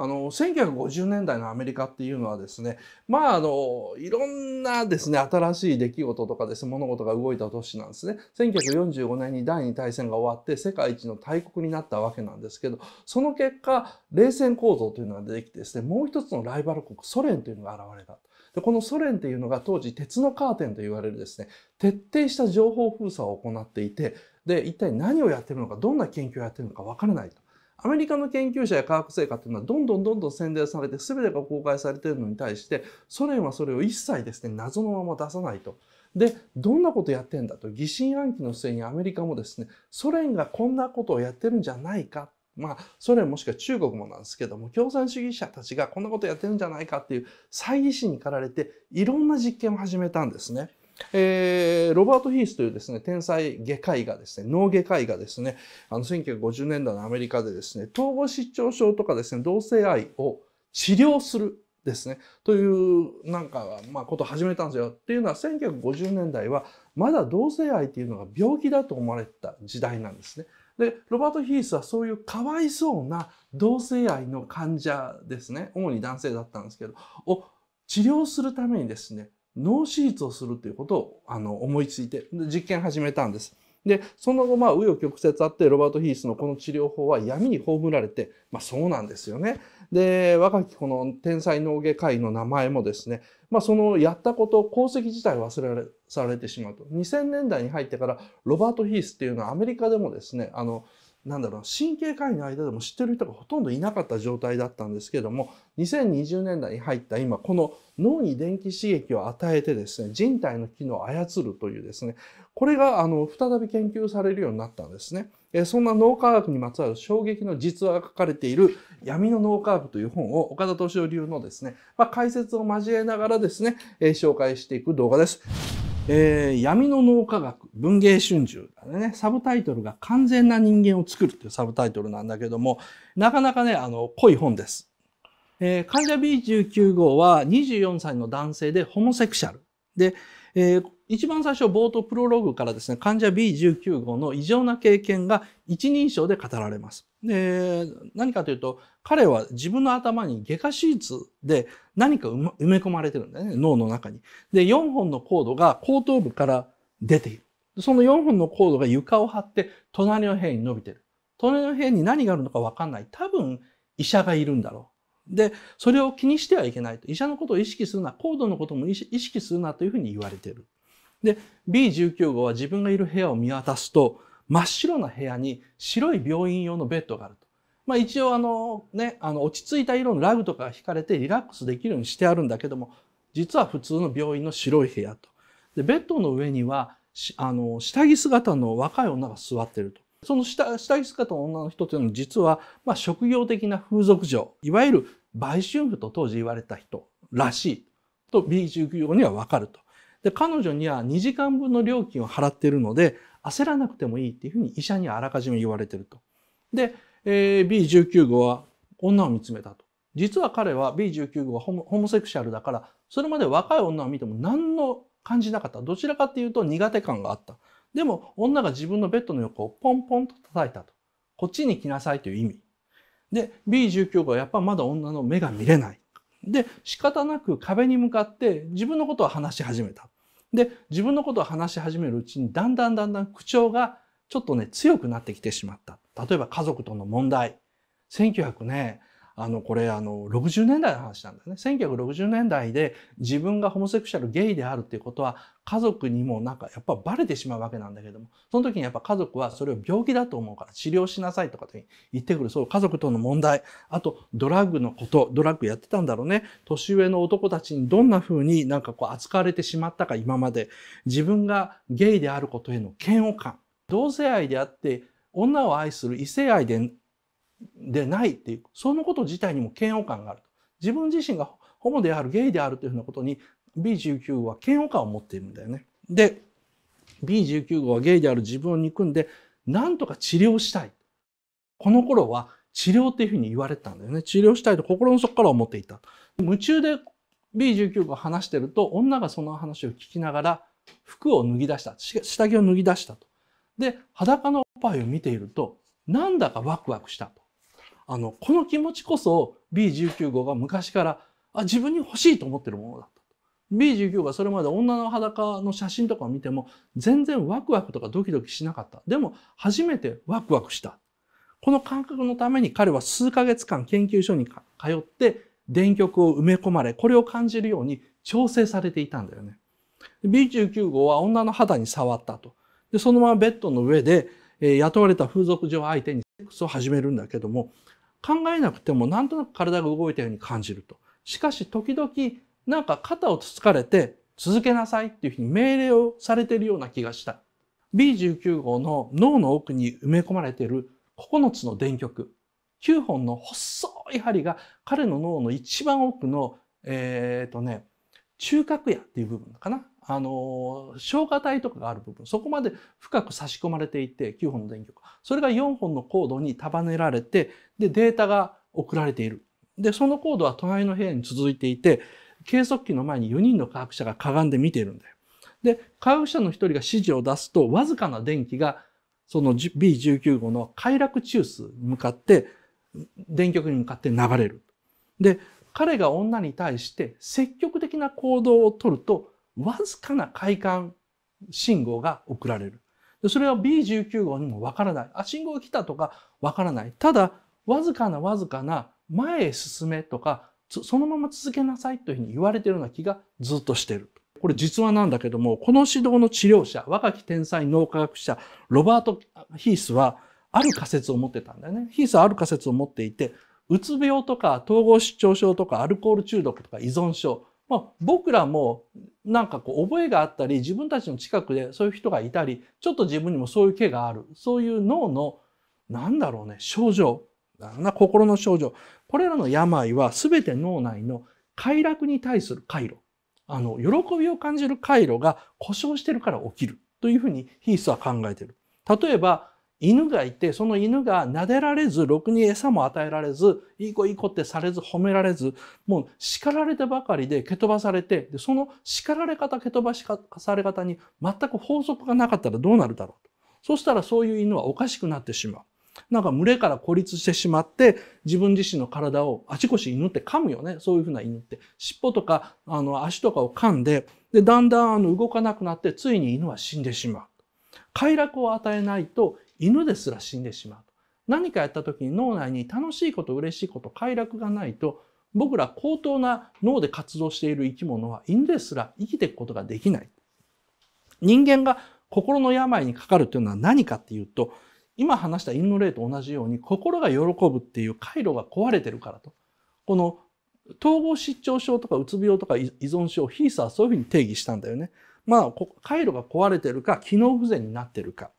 あの1950年代のアメリカっていうのはですねまああのいろんなですね新しい出来事とかですね物事が動いた年なんですね1945年に第二大戦が終わって世界一の大国になったわけなんですけどその結果冷戦構造というのが出てきてですねもう一つのライバル国ソ連というのが現れた。でこのソ連っていうのが当時鉄のカーテンと言われるですね徹底した情報封鎖を行っていてで一体何をやってるのかどんな研究をやってるのか分からないと。アメリカの研究者や科学成果っていうのはどんどんどんどん洗練されて全てが公開されてるのに対してソ連はそれを一切ですね謎のまま出さないと。でどんなことやってんだと疑心暗鬼の末にアメリカもですねソ連がこんなことをやってるんじゃないかまあソ連もしくは中国もなんですけども共産主義者たちがこんなことやってるんじゃないかっていう猜疑心に駆られていろんな実験を始めたんですね。えー、ロバート・ヒースというですね、天才外科医がですね、脳外科医がですね、あの、1950年代のアメリカでですね、統合失調症とかですね、同性愛を治療するですね、というなんか、まあ、ことを始めたんですよ。っていうのは1950年代はまだ同性愛っていうのが病気だと思われてた時代なんですね。で、ロバート・ヒースはそういうかわいそうな同性愛の患者ですね、主に男性だったんですけど、を治療するためにですね、脳手術をするということをあの思いついて実験始めたんです。でその後まあ紆余曲折あってロバート・ヒースのこの治療法は闇に葬られて、まあ、そうなんですよね。で若きこの天才脳外科医の名前もですね、まあ、そのやったこと功績自体忘れられされてしまうと2000年代に入ってからロバート・ヒースっていうのはアメリカでもですねあのなんだろう、神経科医の間でも知ってる人がほとんどいなかった状態だったんですけども、2020年代に入った今、この脳に電気刺激を与えてですね、人体の機能を操るというですね、これが、あの、再び研究されるようになったんですね。えそんな脳科学にまつわる衝撃の実話が書かれている闇の脳科学という本を岡田敏夫流のですね、まあ、解説を交えながらですね、え紹介していく動画です。えー、闇の脳科学文芸春秋ねサブタイトルが「完全な人間を作る」っていうサブタイトルなんだけどもなかなかねあの濃い本です。えー、患者 B19 号は24歳の男性でホモセクシャルで、えー、一番最初冒頭プロローグからですね、患者 B19 号の異常な経験が一人称で語られます。で、何かというと、彼は自分の頭に外科手術で何か埋め込まれてるんだよね、脳の中に。で、4本のコードが後頭部から出ている。その4本のコードが床を張って隣の部屋に伸びてる。隣の部屋に何があるのかわかんない。多分医者がいるんだろう。で、それを気にしてはいけないと。医者のことを意識するな、高度のことも意識するなというふうに言われている。で、B19 号は自分がいる部屋を見渡すと、真っ白な部屋に白い病院用のベッドがあると。まあ一応あのね、あの落ち着いた色のラグとかが引かれてリラックスできるようにしてあるんだけども、実は普通の病院の白い部屋と。で、ベッドの上には、あの、下着姿の若い女が座ってると。その下下着姿の女の人というのは実は、まあ、職業的な風俗嬢、いわゆる売春婦と当時言われた人らしいと B19 号にはわかると。で、彼女には2時間分の料金を払ってるので、焦らなくてもいいっていうふうに医者にあらかじめ言われてると。で、えー、B19 号は女を見つめたと。実は彼は B19 号はホモセクシャルだから、それまで若い女を見ても何の感じなかった。どちらかっていうと苦手感があった。でも、女が自分のベッドの横をポンポンと叩いたと。こっちに来なさいという意味。で、B19 号はやっぱまだ女の目が見れない。で仕方なく壁に向かって自分のことを話し始めた。で自分のことを話し始めるうちにだんだんだんだん口調がちょっとね強くなってきてしまった。例えば家族との問題。1900ね、あのこれあの60年代の話なんだね1960年代で自分がホモセクシャルゲイであるっていうことは家族にもなんかやっぱバレてしまうわけなんだけどもその時にやっぱ家族はそれを病気だと思うから治療しなさいとかって言ってくるそう家族との問題あとドラッグのことドラッグやってたんだろうね年上の男たちにどんな風になんかこう扱われてしまったか今まで自分がゲイであることへの嫌悪感同性愛であって女を愛する異性愛ででないっていうそのこと自体にも嫌悪感があると自分自身がホモであるゲイであるというふうなことに B19 は嫌悪感を持っているんだよね。で B19 号はゲイである自分を憎んでなんとか治療したい。この頃は治療っていうふうに言われてたんだよね。治療したいと心の底から思っていた。夢中で B19 号を話してると女がその話を聞きながら服を脱ぎ出した。下着を脱ぎ出したと。で、裸のおっぱいを見ているとなんだかワクワクしたと。あのこの気持ちこそ B19 号が昔からあ自分に欲しいと思ってるものだった B19 がそれまで女の裸の写真とかを見ても全然ワクワクとかドキドキしなかったでも初めてワクワクしたこの感覚のために彼は数ヶ月間研究所に通って電極を埋め込まれこれを感じるように調整されていたんだよね B19 号は女の肌に触ったとでそのままベッドの上で、えー、雇われた風俗嬢相手にセックスを始めるんだけども考えなくてもなんとなく体が動いたように感じると。しかし時々なんか肩をつつかれて続けなさいっていうふうに命令をされているような気がした。B19 号の脳の奥に埋め込まれている9つの電極、9本の細い針が彼の脳の一番奥の、えー、っとね、中核屋っていう部分かな。あの、消化体とかがある部分、そこまで深く差し込まれていて、9本の電極。それが4本のコードに束ねられて、で、データが送られている。で、そのコードは隣の部屋に続いていて、計測器の前に4人の科学者がかがんで見ているんだよ。で、科学者の1人が指示を出すと、わずかな電気が、その B19 号の快楽中枢に向かって、電極に向かって流れる。で、彼が女に対して積極的な行動をとると、わずかな快感信号が送られる。それは B19 号にもわからない。あ、信号が来たとかわからない。ただ、わずかなわずかな前へ進めとか、そのまま続けなさいというふうに言われているような気がずっとしている。これ実話なんだけども、この指導の治療者、若き天才脳科学者、ロバート・ヒースは、ある仮説を持ってたんだよね。ヒースはある仮説を持っていて、うつ病とか統合失調症とかアルコール中毒とか依存症、まあ、僕らもなんかこう覚えがあったり自分たちの近くでそういう人がいたりちょっと自分にもそういう毛があるそういう脳のなんだろうね症状な心の症状これらの病は全て脳内の快楽に対する回路あの喜びを感じる回路が故障してるから起きるというふうにヒースは考えてる。例えば犬がいて、その犬が撫でられず、ろくに餌も与えられず、いい子いい子ってされず、褒められず、もう叱られてばかりで蹴飛ばされて、でその叱られ方、蹴飛ばされ方に全く法則がなかったらどうなるだろうと。そしたらそういう犬はおかしくなってしまう。なんか群れから孤立してしまって、自分自身の体をあちこち犬って噛むよね。そういうふうな犬って。尻尾とか、あの、足とかを噛んで、で、だんだんあの動かなくなって、ついに犬は死んでしまう。快楽を与えないと犬ですら死んでしまう。何かやった時に脳内に楽しいこと、嬉しいこと、快楽がないと、僕ら高等な脳で活動している生き物は犬ですら生きていくことができない。人間が心の病にかかるというのは何かっていうと、今話した犬の例と同じように心が喜ぶっていう回路が壊れてるからと。この統合失調症とかうつ病とか依存症、ヒーサーはそういうふうに定義したんだよね。まあ、回路が壊れてるか、機能不全になってるか。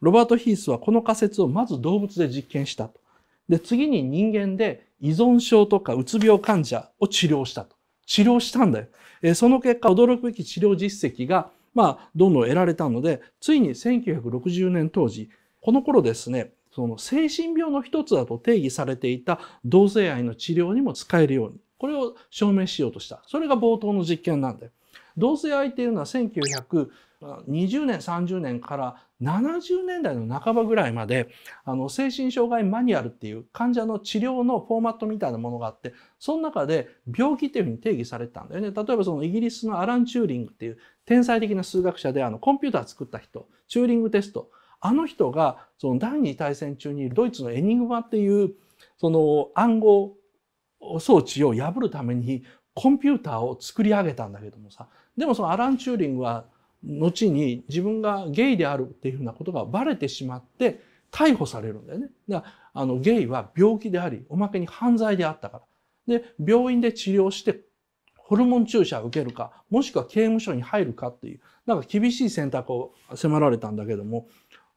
ロバート・ヒースはこの仮説をまず動物で実験したと。で、次に人間で依存症とかうつ病患者を治療したと。治療したんだよ。その結果、驚くべき治療実績が、まあ、どんどん得られたので、ついに1960年当時、この頃ですね、その精神病の一つだと定義されていた同性愛の治療にも使えるように、これを証明しようとした。それが冒頭の実験なんだよ。同性愛っていうのは20年30年から70年代の半ばぐらいまであの精神障害マニュアルっていう患者の治療のフォーマットみたいなものがあってその中で病気っていうふうに定義されてたんだよね例えばそのイギリスのアラン・チューリングっていう天才的な数学者であのコンピューター作った人チューリングテストあの人がその第二次大戦中にドイツのエニグマっていうその暗号装置を破るためにコンピューターを作り上げたんだけどもさでもそのアラン・チューリングは後に自分がゲイであるっていうふうなことがバレてしまって逮捕されるんだよね。だからあのゲイは病気でありおまけに犯罪であったから。で病院で治療してホルモン注射を受けるかもしくは刑務所に入るかっていうなんか厳しい選択を迫られたんだけども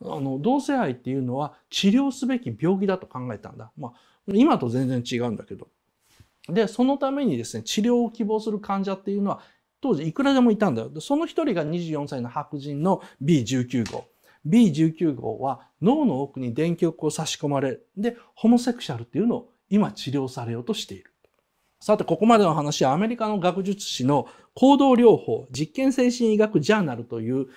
あの同性愛っていうのは治療すべき病気だと考えたんだ。まあ、今と全然違うんだけど。で、そのためにですね、治療を希望する患者っていうのは当時いくらでもいたんだよ。その一人が24歳の白人の B19 号。B19 号は脳の奥に電極を差し込まれ、で、ホモセクシャルっていうのを今治療されようとしている。さて、ここまでの話はアメリカの学術誌の行動療法実験精神医学ジャーナルという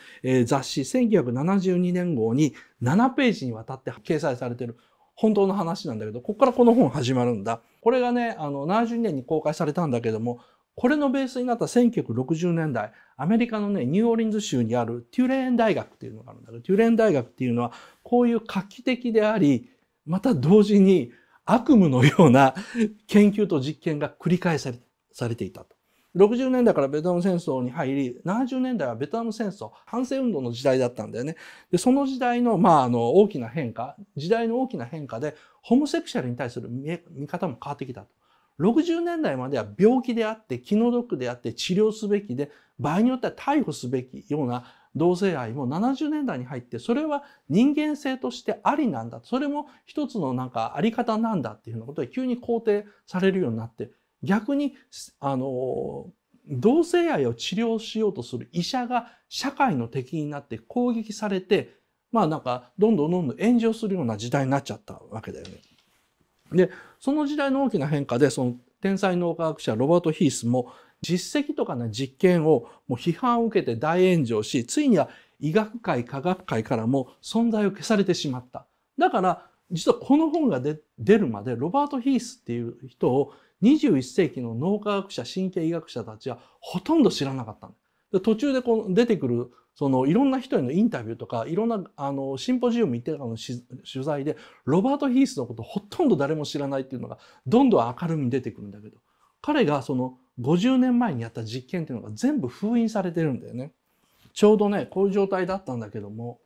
雑誌1972年号に7ページにわたって掲載されている本当の話なんだけど、ここからこの本始まるんだ。これがね、あの、7 0年に公開されたんだけども、これのベースになった1960年代、アメリカのね、ニューオーリンズ州にあるテュレーン大学っていうのがあるんだけど、テュレーン大学っていうのは、こういう画期的であり、また同時に悪夢のような研究と実験が繰り返されていたと。60年代からベトナム戦争に入り、70年代はベトナム戦争、反戦運動の時代だったんだよね。で、その時代の、まあ、あの、大きな変化、時代の大きな変化で、ホモセクシャルに対する見方も変わってきたと。60年代までは病気であって気の毒であって治療すべきで場合によっては逮捕すべきような同性愛も70年代に入ってそれは人間性としてありなんだそれも一つのなんかあり方なんだっていうようなことで急に肯定されるようになって逆にあの同性愛を治療しようとする医者が社会の敵になって攻撃されてまあなんかどんどんどんどん炎上するような時代になっちゃったわけだよね。でその時代の大きな変化でその天才脳科学者ロバート・ヒースも実績とかね、実験をもう批判を受けて大炎上しついには医学界科学界からも存在を消されてしまった。だから実はこの本が出るまでロバート・ヒースっていう人を21世紀の脳科学者神経医学者たちはほとんど知らなかった途中でこの出てくるそのいろんな人へのインタビューとかいろんなあのシンポジウム行ってからの取材でロバート・ヒースのことほとんど誰も知らないっていうのがどんどん明るみに出てくるんだけど彼がその50年前にやった実験っていうのが全部封印されてるんだよね。ちょうどねこういう状態だったんだけども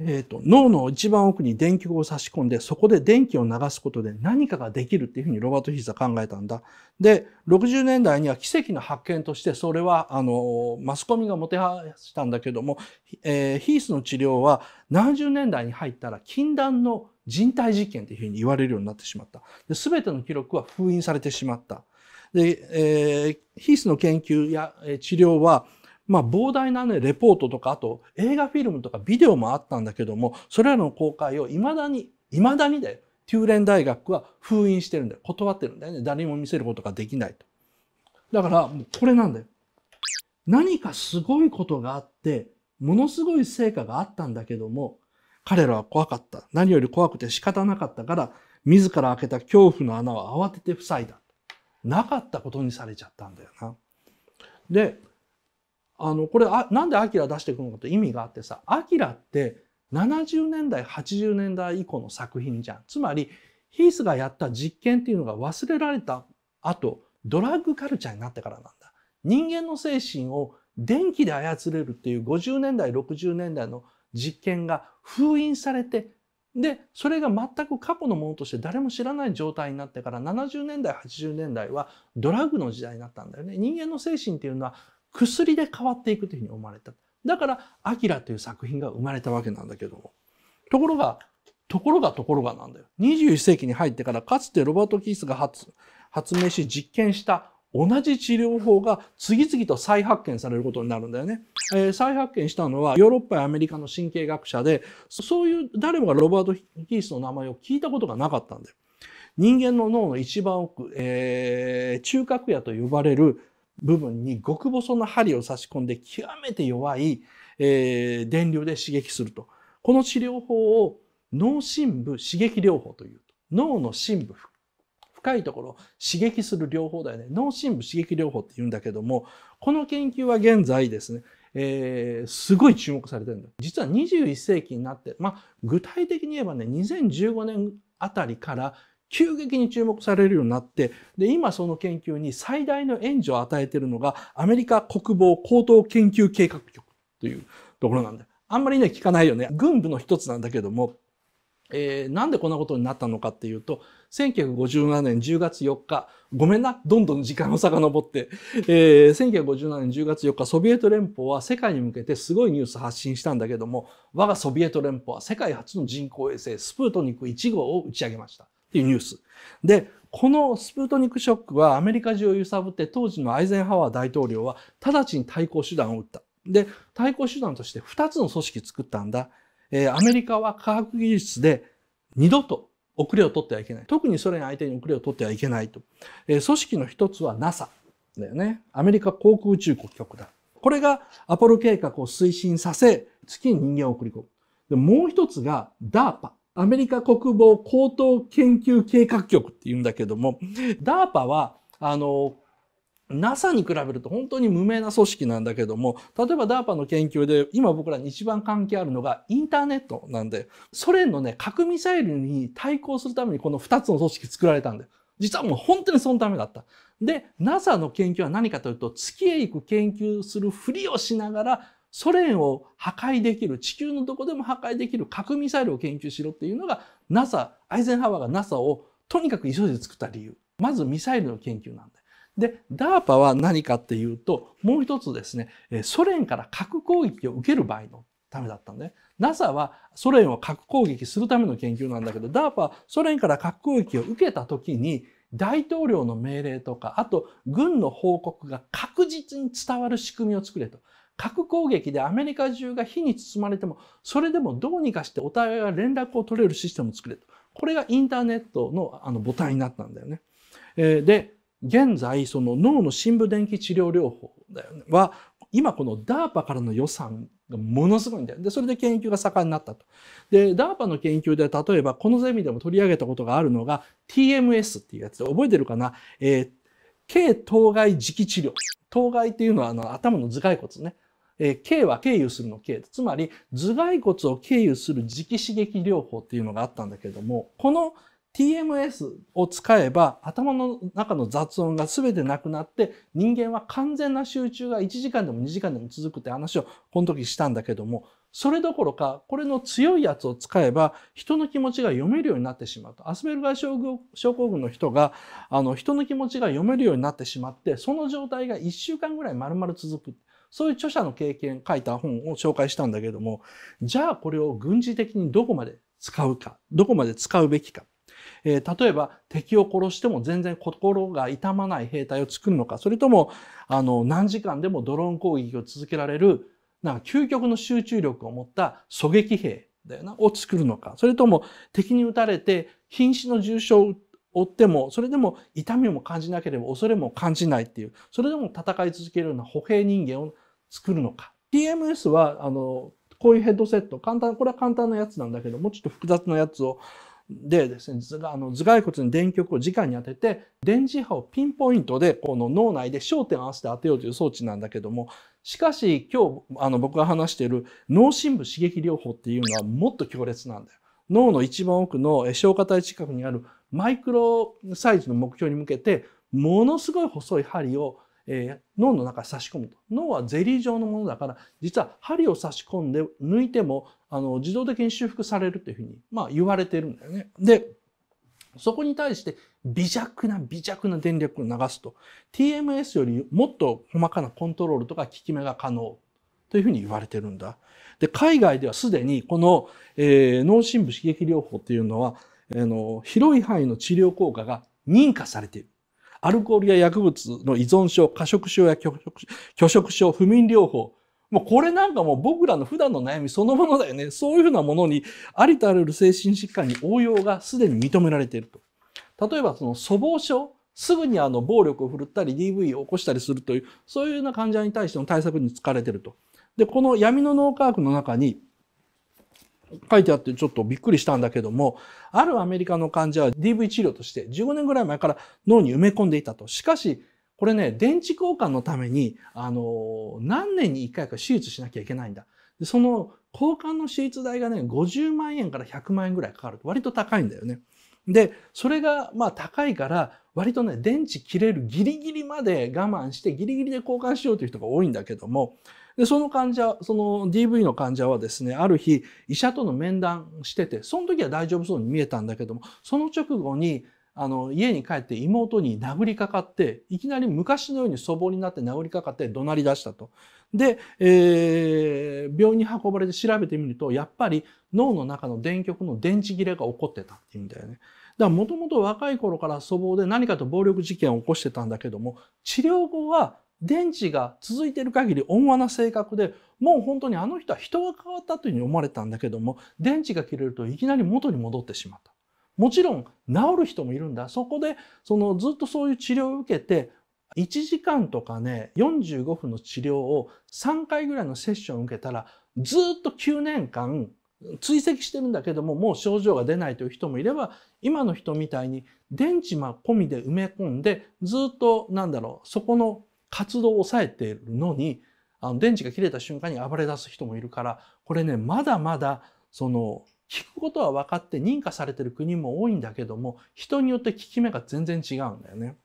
えっ、ー、と、脳の一番奥に電極を差し込んで、そこで電気を流すことで何かができるっていうふうにロバート・ヒースは考えたんだ。で、60年代には奇跡の発見として、それは、あの、マスコミがもてはしたんだけども、えー、ヒースの治療は70年代に入ったら禁断の人体実験というふうに言われるようになってしまった。で全ての記録は封印されてしまった。で、えー、ヒースの研究や、え治療は、まあ、膨大なね、レポートとか、あと映画フィルムとかビデオもあったんだけども、それらの公開を未だに、未だにだよ。テューレン大学は封印してるんだよ。断ってるんだよね。誰にも見せることができないと。だから、もうこれなんだよ。何かすごいことがあって、ものすごい成果があったんだけども、彼らは怖かった。何より怖くて仕方なかったから、自ら開けた恐怖の穴を慌てて塞いだ。なかったことにされちゃったんだよな。で、あのこれあなんでアキラ出してくるのかと意味があってさアキラって70年代80年代以降の作品じゃんつまりヒースがやった実験っていうのが忘れられた後ドラッグカルチャーになってからなんだ人間の精神を電気で操れるっていう50年代60年代の実験が封印されてでそれが全く過去のものとして誰も知らない状態になってから70年代80年代はドラッグの時代になったんだよね人間の精神っていうのは薬で変わっていくというふうに思われた。だから、アキラという作品が生まれたわけなんだけども。ところが、ところがところがなんだよ。21世紀に入ってから、かつてロバート・キースが発明し実験した同じ治療法が次々と再発見されることになるんだよね。えー、再発見したのはヨーロッパやアメリカの神経学者で、そういう誰もがロバート・キースの名前を聞いたことがなかったんだよ。人間の脳の一番奥、えー、中核野と呼ばれる部分に極細の針を差し込んで極めて弱い、えー、電流で刺激すると。この治療法を脳深部刺激療法という。脳の深部、深いところ刺激する療法だよね。脳深部刺激療法って言うんだけども、この研究は現在ですね、えー、すごい注目されてるんだ。実は21世紀になって、まあ、具体的に言えばね、2015年あたりから急激に注目されるようになってで今その研究に最大の援助を与えているのがアメリカ国防高等研究計画局というところなんであんまりね聞かないよね軍部の一つなんだけども、えー、なんでこんなことになったのかっていうと1957年10月4日ごめんなどんどん時間を遡って、えー、1957年10月4日ソビエト連邦は世界に向けてすごいニュース発信したんだけども我がソビエト連邦は世界初の人工衛星スプートニク1号を打ち上げました。っていうニュース。で、このスプートニクショックはアメリカ中を揺さぶって当時のアイゼンハワー大統領は直ちに対抗手段を打った。で、対抗手段として2つの組織作ったんだ。えー、アメリカは科学技術で二度と遅れを取ってはいけない。特にソ連相手に遅れを取ってはいけないと。えー、組織の一つは NASA だよね。アメリカ航空宇宙局だ。これがアポロ計画を推進させ、月に人間を送り込む。でもう一つが DARPA。アメリカ国防高等研究計画局っていうんだけども、DARPA は、あの、NASA に比べると本当に無名な組織なんだけども、例えば DARPA の研究で今僕らに一番関係あるのがインターネットなんで、ソ連のね、核ミサイルに対抗するためにこの2つの組織作られたんだよ。実はもう本当にそのためだった。で、NASA の研究は何かというと、月へ行く研究するふりをしながら、ソ連を破壊できる、地球のどこでも破壊できる核ミサイルを研究しろっていうのが NASA、アイゼンハワーが NASA をとにかく急いで作った理由。まずミサイルの研究なんだ。で、DARPA は何かっていうと、もう一つですね、ソ連から核攻撃を受ける場合のためだったんだね、NASA はソ連を核攻撃するための研究なんだけど、DARPA はソ連から核攻撃を受けた時に、大統領の命令とか、あと軍の報告が確実に伝わる仕組みを作れと。核攻撃でアメリカ中が火に包まれても、それでもどうにかしてお互いが連絡を取れるシステムを作れと。これがインターネットのあの母体になったんだよね。えー、で、現在、その脳の深部電気治療療法だよね。は、今この DARPA からの予算がものすごいんだよ。で、それで研究が盛んになったと。で、DARPA の研究で例えばこのゼミでも取り上げたことがあるのが TMS っていうやつで覚えてるかなえー、軽当該磁気治療。当該っていうのはあの頭の頭蓋骨ね。えー、K は経由するの K。つまり、頭蓋骨を経由する磁気刺激療法っていうのがあったんだけども、この TMS を使えば頭の中の雑音が全てなくなって人間は完全な集中が1時間でも2時間でも続くって話をこの時したんだけどもそれどころかこれの強いやつを使えば人の気持ちが読めるようになってしまうとアスベルガー症候群の人があの人の気持ちが読めるようになってしまってその状態が1週間ぐらい丸々続くそういう著者の経験、書いた本を紹介したんだけども、じゃあこれを軍事的にどこまで使うか、どこまで使うべきか。えー、例えば敵を殺しても全然心が痛まない兵隊を作るのか、それとも、あの、何時間でもドローン攻撃を続けられる、なんか究極の集中力を持った狙撃兵だよな、を作るのか、それとも敵に撃たれて瀕死の重傷を負っても、それでも痛みも感じなければ恐れも感じないっていう、それでも戦い続けるような歩兵人間を作るのか。PMS は、あの、こういうヘッドセット、簡単、これは簡単なやつなんだけど、もうちょっと複雑なやつを、でですね、あの頭蓋骨に電極を直に当てて、電磁波をピンポイントで、この脳内で焦点を合わせて当てようという装置なんだけども、しかし今日、あの僕が話している脳深部刺激療法っていうのはもっと強烈なんだよ。脳の一番奥の消化体近くにあるマイクロサイズの目標に向けてものすごい細い針を、え脳の中に差し込むと脳はゼリー状のものだから実は針を差し込んで抜いてもあの自動的に修復されるというふうに、まあ、言われてるんだよね。でそこに対して微弱な微弱な電力を流すと TMS よりもっと細かなコントロールとか効き目が可能というふうに言われてるんだ。で、海外ではすでにこの、えー、脳深部刺激療法っていうのは、あの、広い範囲の治療効果が認可されている。アルコールや薬物の依存症、過食症や拒食症、不眠療法。もうこれなんかもう僕らの普段の悩みそのものだよね。そういうふうなものに、ありとあらゆる精神疾患に応用がすでに認められていると。例えばその粗暴症。すぐにあの暴力を振るったり DV を起こしたりするという、そういうような患者に対しての対策に使われていると。で、この闇の脳科学の中に書いてあってちょっとびっくりしたんだけども、あるアメリカの患者は DV 治療として15年ぐらい前から脳に埋め込んでいたと。しかし、これね、電池交換のために、あの、何年に1回か手術しなきゃいけないんだ。でその交換の手術代がね、50万円から100万円ぐらいかかる。割と高いんだよね。で、それが、まあ高いから、割とね、電池切れるギリギリまで我慢して、ギリギリで交換しようという人が多いんだけども、で、その患者、その DV の患者はですね、ある日、医者との面談してて、その時は大丈夫そうに見えたんだけども、その直後に、あの、家に帰って妹に殴りかかって、いきなり昔のように粗暴になって殴りかかって怒鳴り出したと。で、えー、病院に運ばれて調べてみると、やっぱり脳の中の電極の電池切れが起こってたっていうんだよね。だからもともと若い頃から粗暴で何かと暴力事件を起こしてたんだけども、治療後は電池が続いている限り温和な性格でもう本当にあの人は人が変わったというふうに思われたんだけども電池が切れるといきなり元に戻ってしまった。もちろん治る人もいるんだ。そこでそのずっとそういう治療を受けて1時間とかね45分の治療を3回ぐらいのセッションを受けたらずっと9年間追跡してるんだけどももう症状が出ないという人もいれば今の人みたいに電池込みで埋め込んでずっとなんだろうそこの活動を抑えているのに、あの電池が切れた瞬間に暴れ出す人もいるから、これね、まだまだ、その、聞くことは分かって認可されてる国も多いんだけども、人によって効き目が全然違うんだよね。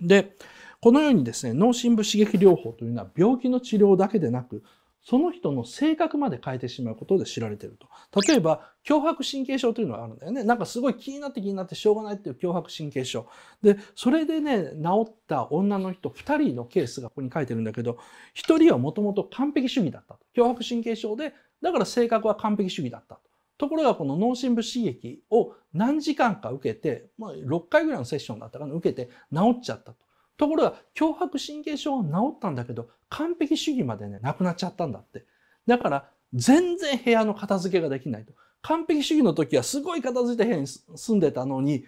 で、このようにですね、脳深部刺激療法というのは病気の治療だけでなく、その人の性格まで変えてしまうことで知られていると。例えば、脅迫神経症というのがあるんだよね。なんかすごい気になって気になってしょうがないっていう脅迫神経症。で、それでね、治った女の人二人のケースがここに書いてるんだけど、一人はもともと完璧主義だったと。脅迫神経症で、だから性格は完璧主義だったと。ところがこの脳深部刺激を何時間か受けて、まあ、6回ぐらいのセッションだったかな、受けて治っちゃったと。ところが脅迫神経症は治ったんだけど完璧主義までねなくなっちゃったんだってだから全然部屋の片付けができないと完璧主義の時はすごい片付いた部屋に住んでたのに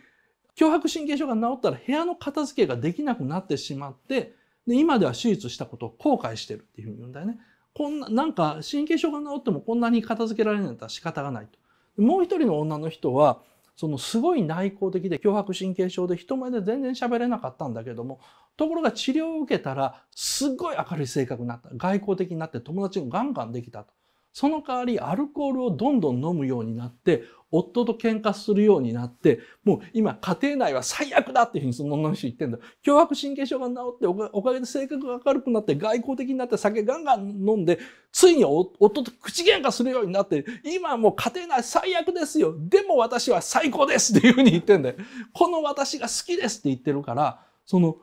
脅迫神経症が治ったら部屋の片付けができなくなってしまってで今では手術したことを後悔してるっていうふうに言うんだよね。こんななんか神経症が治ってもこんなに片付けられないんだったら仕方がないと。もう一人の女の人はそのすごい内向的で強迫神経症で人前で全然喋れなかったんだけどもところが治療を受けたらすっごい明るい性格になった外交的になって友達がガンガンできたとその代わりアルコールをどんどん飲むようになって、夫と喧嘩するようになって、もう今家庭内は最悪だっていうふうにその女の人言ってんだ。脅迫神経症が治っておかげで性格が明るくなって外交的になって酒ガンガン飲んで、ついに夫と口喧嘩するようになって、今もう家庭内最悪ですよ。でも私は最高ですっていうふうに言ってんだよ。この私が好きですって言ってるから、その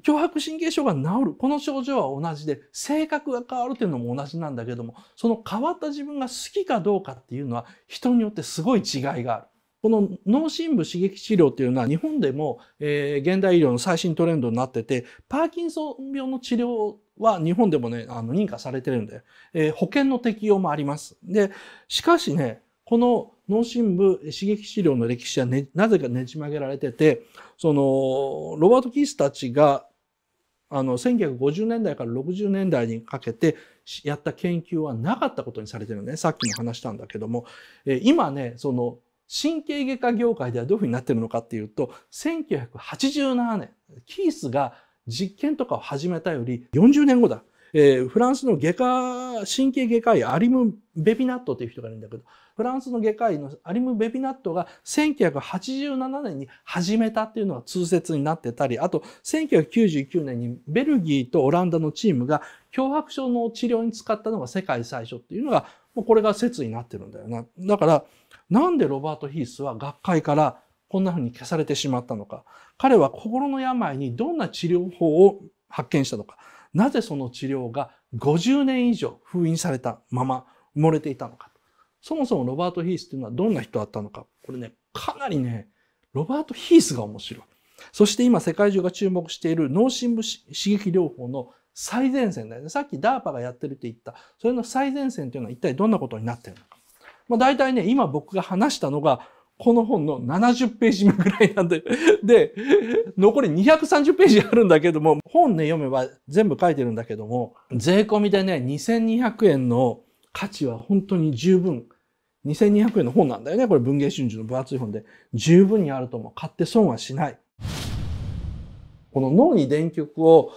脅迫神経症が治る。この症状は同じで、性格が変わるというのも同じなんだけども、その変わった自分が好きかどうかっていうのは、人によってすごい違いがある。この脳深部刺激治療っていうのは日本でも、えー、現代医療の最新トレンドになってて、パーキンソン病の治療は日本でもね、あの認可されてるんで、えー、保険の適用もあります。で、しかしね、この脳深部刺激治療の歴史は、ね、なぜかねじ曲げられててそのロバート・キースたちがあの1950年代から60年代にかけてやった研究はなかったことにされてるねさっきも話したんだけども、え今ねその神経外科業界ではどういうふうになってるのかっていうと1987年キースが実験とかを始めたより40年後だえー、フランスの外科、神経外科医アリム・ベビナットという人がいるんだけど、フランスの外科医のアリム・ベビナットが1987年に始めたっていうのが通説になってたり、あと1999年にベルギーとオランダのチームが脅迫症の治療に使ったのが世界最初っていうのが、もうこれが説になってるんだよな。だから、なんでロバート・ヒースは学会からこんな風に消されてしまったのか。彼は心の病にどんな治療法を発見したのか。なぜその治療が50年以上封印されたまま埋もれていたのか。そもそもロバート・ヒースというのはどんな人だったのか。これね、かなりね、ロバート・ヒースが面白い。そして今世界中が注目している脳深部刺激療法の最前線だよね。さっき DARPA がやってるって言った。それの最前線というのは一体どんなことになってるのか。まあ、大体ね、今僕が話したのがこの本の70ページ目ぐらいなんでで、残り230ページあるんだけども、本ね、読めば全部書いてるんだけども、税込みでね、2200円の価値は本当に十分。2200円の本なんだよね。これ文芸春秋の分厚い本で。十分にあると思う。買って損はしない。この脳に電極を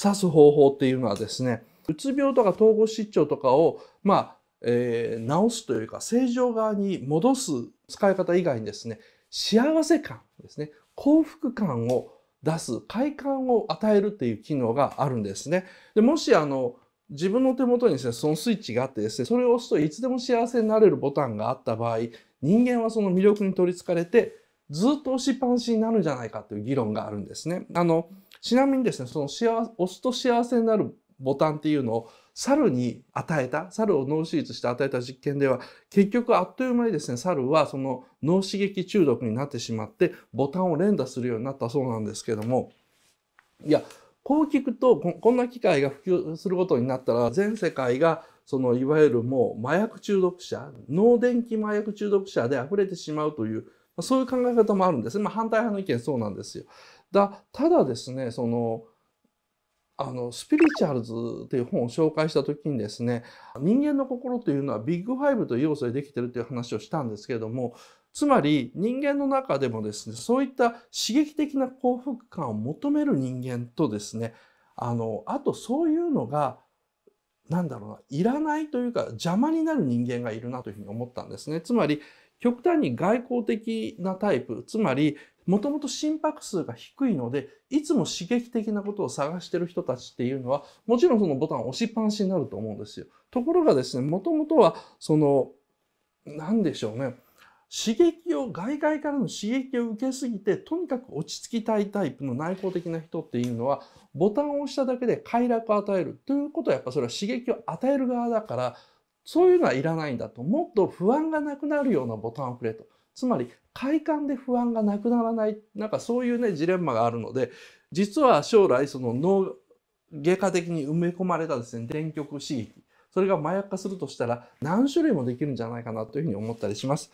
刺す方法っていうのはですね、うつ病とか統合失調とかを、まあ、えー、治すというか正常側に戻す使い方以外にですね、幸せ感ですね、幸福感を出す、快感を与えるっていう機能があるんですね。でもしあの、自分の手元にですね、そのスイッチがあってですね、それを押すといつでも幸せになれるボタンがあった場合、人間はその魅力に取りつかれて、ずっと押しっぱなしになるんじゃないかという議論があるんですね。あの、ちなみにですね、その幸押すと幸せになるボタンっていうのを猿に与えた、猿を脳手術して与えた実験では、結局あっという間にですね、猿はその脳刺激中毒になってしまって、ボタンを連打するようになったそうなんですけども、いや、こう聞くと、こんな機械が普及することになったら、全世界がそのいわゆるもう麻薬中毒者、脳電気麻薬中毒者で溢れてしまうという、そういう考え方もあるんですね。まあ、反対派の意見そうなんですよ。だただですね、そのあのスピリチュアルズという本を紹介した時にですね人間の心というのはビッグファイブという要素でできてるという話をしたんですけれどもつまり人間の中でもですねそういった刺激的な幸福感を求める人間とですねあのあとそういうのがなんだろうないらないというか邪魔になる人間がいるなというふうに思ったんですね。つまり極端に外交的なタイプつまりもともと心拍数が低いので、いつも刺激的なことを探してる人たちっていうのは、もちろんそのボタンを押しっぱなしになると思うんですよ。ところがですね、もともとは、その、なんでしょうね。刺激を、外界からの刺激を受けすぎて、とにかく落ち着きたいタイプの内向的な人っていうのは、ボタンを押しただけで快楽を与える。ということはやっぱそれは刺激を与える側だから、そういうのはいらないんだと。もっと不安がなくなるようなボタンをくれと。つまり快感で不安がなくならないなんかそういうねジレンマがあるので実は将来その脳外科的に埋め込まれたですね電極刺激それが麻薬化するとしたら何種類もできるんじゃないかなというふうに思ったりします。